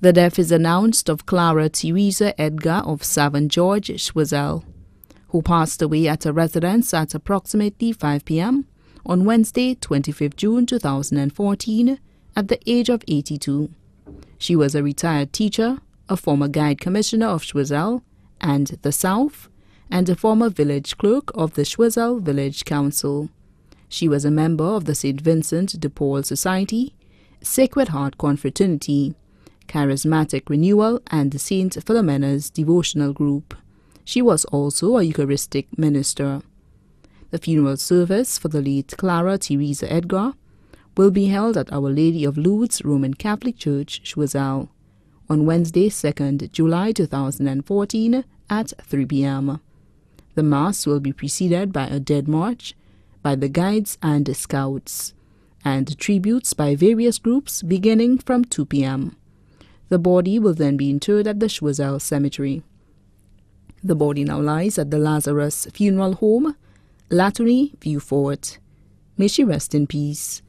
The death is announced of Clara Teresa Edgar of Savon George, Schwazel, who passed away at her residence at approximately 5 p.m. on Wednesday, 25 June 2014, at the age of 82. She was a retired teacher, a former guide commissioner of Schwazel and the South, and a former village clerk of the Schwazel Village Council. She was a member of the St. Vincent de Paul Society, Sacred Heart Confraternity, Charismatic Renewal, and St. Philomena's Devotional Group. She was also a Eucharistic minister. The funeral service for the late Clara Teresa Edgar will be held at Our Lady of Lourdes Roman Catholic Church, Choiseul, on Wednesday, 2nd July 2014 at 3 p.m. The Mass will be preceded by a dead march by the guides and scouts, and tributes by various groups beginning from 2 p.m. The body will then be interred at the Schwazell Cemetery. The body now lies at the Lazarus Funeral Home, Lattery, Viewfort. May she rest in peace.